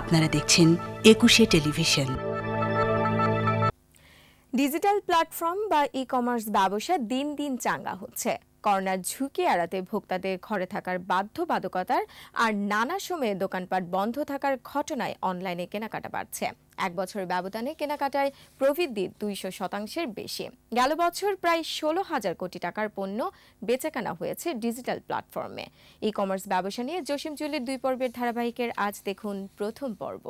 আপনারা দেখছেন একুশে টেলিভিশন ডিজিটাল প্ল্যাটফর্ম বা ই কমার্স ব্যবসা দিন দিন চাঙ্গা হচ্ছে করোনার ঝুঁকি এড়াতে ভোক্তাদের ঘরে থাকার বাধ্যবাধকতার আর নানা সময়ে দোকানপাট বন্ধ থাকার ঘটনায় অনলাইনে কেনাকাটা বাড়ছে এক বছরের ব্যবধানে কেনাকাটায় প্রবৃদ্ধি দুইশো শতাংশের বেশি গেল বছর প্রায় ষোলো হাজার কোটি টাকার পণ্য বেচাকেনা হয়েছে ডিজিটাল প্ল্যাটফর্মে ই কমার্স ব্যবসা নিয়ে জসিম জুলির দুই পর্বের ধারাবাহিকের আজ দেখুন প্রথম পর্ব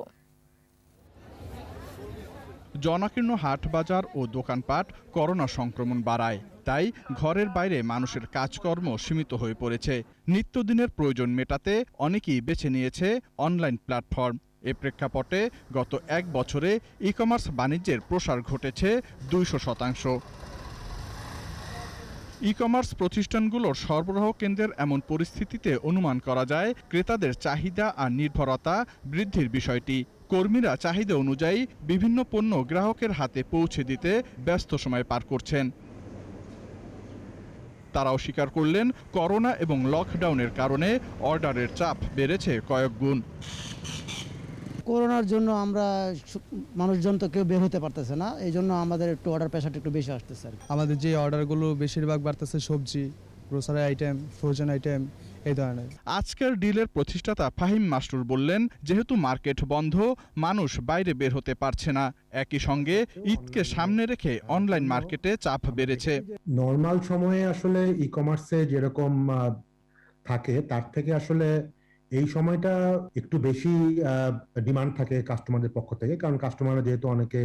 জনাকীর্ণ হাট বাজার ও দোকানপাট করোনা সংক্রমণ বাড়ায় তাই ঘরের বাইরে মানুষের কাজকর্ম সীমিত হয়ে পড়েছে নিত্যদিনের প্রয়োজন মেটাতে অনেকেই বেছে নিয়েছে অনলাইন প্ল্যাটফর্ম এ প্রেক্ষাপটে গত এক বছরে ই কমার্স বাণিজ্যের প্রসার ঘটেছে দুইশো শতাংশ ই কমার্স প্রতিষ্ঠানগুলোর সরবরাহ কেন্দ্রের এমন পরিস্থিতিতে অনুমান করা যায় ক্রেতাদের চাহিদা আর নির্ভরতা বৃদ্ধির বিষয়টি কর্মীরা চাহিদা অনুযায়ী বিভিন্ন পণ্য গ্রাহকের হাতে পৌঁছে দিতে ব্যস্ত সময় পার করছেন তারাও স্বীকার করলেন করোনা এবং লকডাউনের কারণে অর্ডারের চাপ বেড়েছে কয়েক গুণ করোনার জন্য আমরা মানুষজন তো কেউ বের হতে পারতেছে না এই জন্য আমাদের একটু অর্ডার প্রেশারটা একটু বেশি আসতেছে আমাদের যে অর্ডারগুলো বেশিরভাগ বাড়তেছে সবজি গ্রোসারি আইটেম ফ্রোজেন আইটেম এই ধরনের আজকের ডিলের প্রতিষ্ঠাতা ফাহিম মাস্টুর বললেন যেহেতু মার্কেট বন্ধ মানুষ বাইরে বের হতে পারছে না একই সঙ্গে ঈদকে সামনে রেখে অনলাইন মার্কেটে চাপ বেড়েছে নর্মাল সময়ে আসলে ই কমার্সে যেরকম থাকে তার থেকে আসলে এই সময়টা একটু বেশি ডিমান্ড থাকে কাস্টমারদের পক্ষ থেকে কারণ কাস্টমাররা যেহেতু অনেকে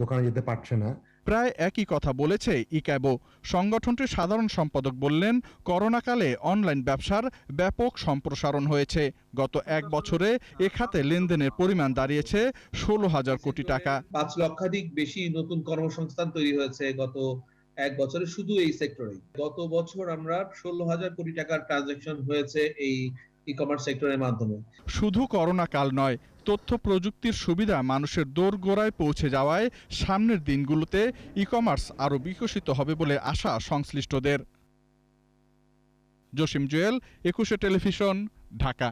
দোকানে যেতে পারছে না প্রায় একই কথা বলেছে ইক্যাবো সংগঠনটির সাধারণ সম্পাদক বললেন করোনাকালে অনলাইন ব্যবসার ব্যাপক সম্প্রসারণ হয়েছে গত এক বছরে এ খাতে লেনদেনের পরিমাণ দাঁড়িয়েছে ষোলো হাজার কোটি টাকা পাঁচ লক্ষাধিক বেশি নতুন কর্মসংস্থান তৈরি হয়েছে গত এক বছরে শুধু এই সেক্টরে গত বছর আমরা ষোলো হাজার কোটি টাকার ট্রানজেকশন হয়েছে এই ই কমার্স সেক্টরের মাধ্যমে শুধু করোনা কাল নয় তথ্য প্রযুক্তির সুবিধা মানুষের দোরগোড়ায় পৌঁছে যাওয়ায় সামনের দিনগুলোতে ই কমার্স আরো বিকশিত হবে বলে আশা সংশ্লিষ্টদের জসিম জুয়েল একুশে টেলিভিশন ঢাকা